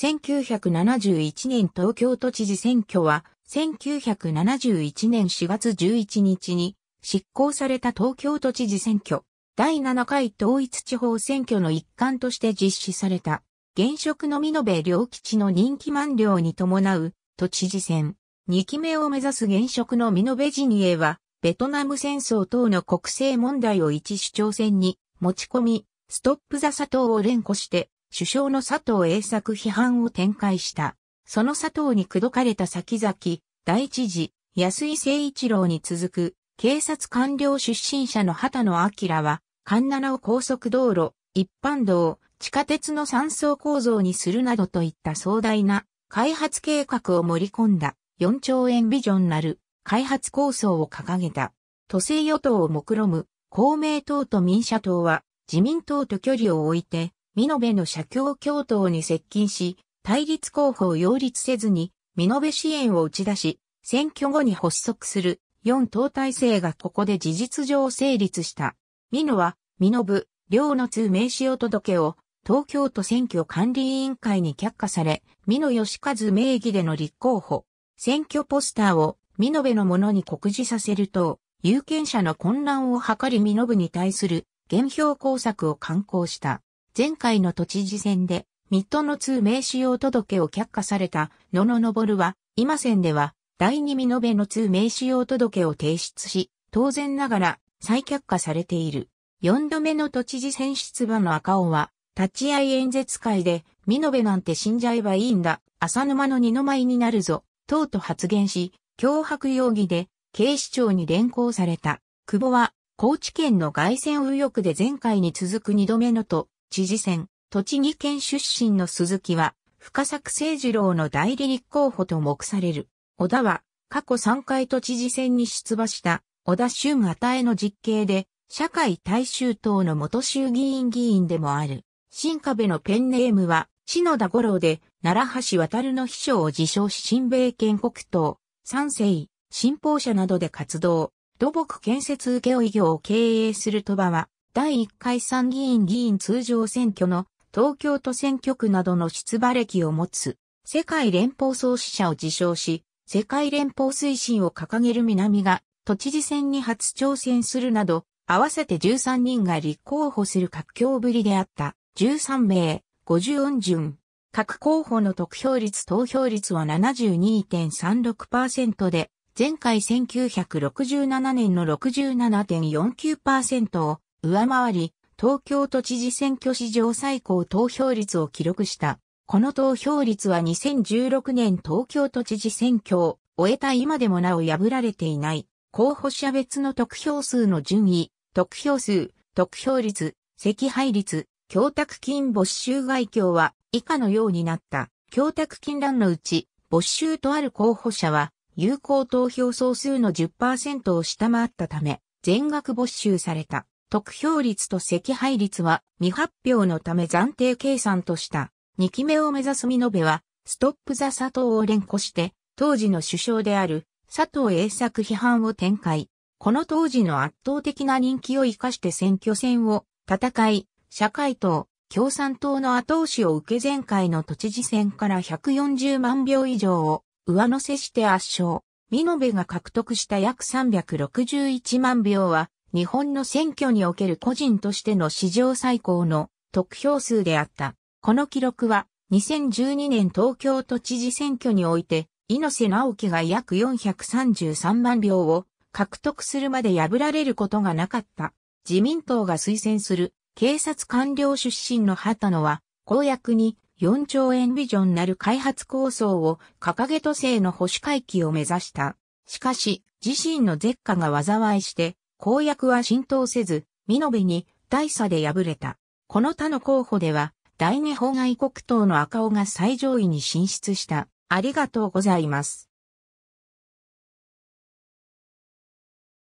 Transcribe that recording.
1971年東京都知事選挙は、1971年4月11日に執行された東京都知事選挙、第7回統一地方選挙の一環として実施された、現職の美濃部良吉の任期満了に伴う都知事選、2期目を目指す現職の美濃部ジニエは、ベトナム戦争等の国政問題を一主張戦に持ち込み、ストップ・ザ・佐藤を連呼して、首相の佐藤栄作批判を展開した。その佐藤に口説かれた先々、第知事、安井誠一郎に続く、警察官僚出身者の畑野明は、環七を高速道路、一般道、地下鉄の三層構造にするなどといった壮大な開発計画を盛り込んだ4兆円ビジョンなる開発構想を掲げた。都政与党を目論む公明党と民社党は自民党と距離を置いて美濃部の社協共闘に接近し、対立候補を擁立せずに、美濃部支援を打ち出し、選挙後に発足する4党体制がここで事実上成立した。美濃は、美濃部、両の通名刺を届けを、東京都選挙管理委員会に却下され、美濃義和名義での立候補、選挙ポスターを美濃部のものに告示させると、有権者の混乱を図り美濃部に対する減票工作を敢行した。前回の都知事選で、ミッドの通名使用届を却下された野々昇は、今選では、第二見延の通名使用届を提出し、当然ながら再却下されている。4度目の都知事選出馬の赤尾は、立ち会い演説会で、身延なんて死んじゃえばいいんだ、浅沼の二の舞になるぞ、とうと発言し、脅迫容疑で警視庁に連行された。久保は、高知県の外線右翼で前回に続く二度目のと、知事選、栃木県出身の鈴木は、深作聖二郎の代理立候補と目される。小田は、過去3回都知事選に出馬した、小田俊与えの実刑で、社会大衆党の元衆議院議員でもある。新壁のペンネームは、篠田五郎で、奈良橋渡の秘書を自称し新米建国党、三世、新報社などで活動、土木建設け負業を経営する鳥羽は、第1回参議院議員通常選挙の東京都選挙区などの出馬歴を持つ世界連邦創始者を自称し、世界連邦推進を掲げる南が都知事選に初挑戦するなど、合わせて13人が立候補する活況ぶりであった13名、50音順。各候補の得票率投票率は72.36%で、前回1967年の67.49%を上回り、東京都知事選挙史上最高投票率を記録した。この投票率は2016年東京都知事選挙を終えた今でもなお破られていない。候補者別の得票数の順位、得票数、得票率、赤配率、供託金没収外境は以下のようになった。供託金欄のうち、没収とある候補者は、有効投票総数の10%を下回ったため、全額没収された。得票率と惜敗率は未発表のため暫定計算とした。2期目を目指す美濃部は、ストップザ佐藤を連呼して、当時の首相である佐藤栄作批判を展開。この当時の圧倒的な人気を活かして選挙戦を戦い、社会党、共産党の後押しを受け前回の都知事選から140万票以上を上乗せして圧勝。美濃部が獲得した約361万票は、日本の選挙における個人としての史上最高の得票数であった。この記録は2012年東京都知事選挙において、猪瀬直樹が約433万票を獲得するまで破られることがなかった。自民党が推薦する警察官僚出身の畑野は、公約に4兆円ビジョンなる開発構想を掲げ都政の保守回帰を目指した。しかし、自身の舌下が災いして、公約は浸透せず、美延に大差で敗れた。この他の候補では、第二法外国党の赤尾が最上位に進出した。ありがとうございます。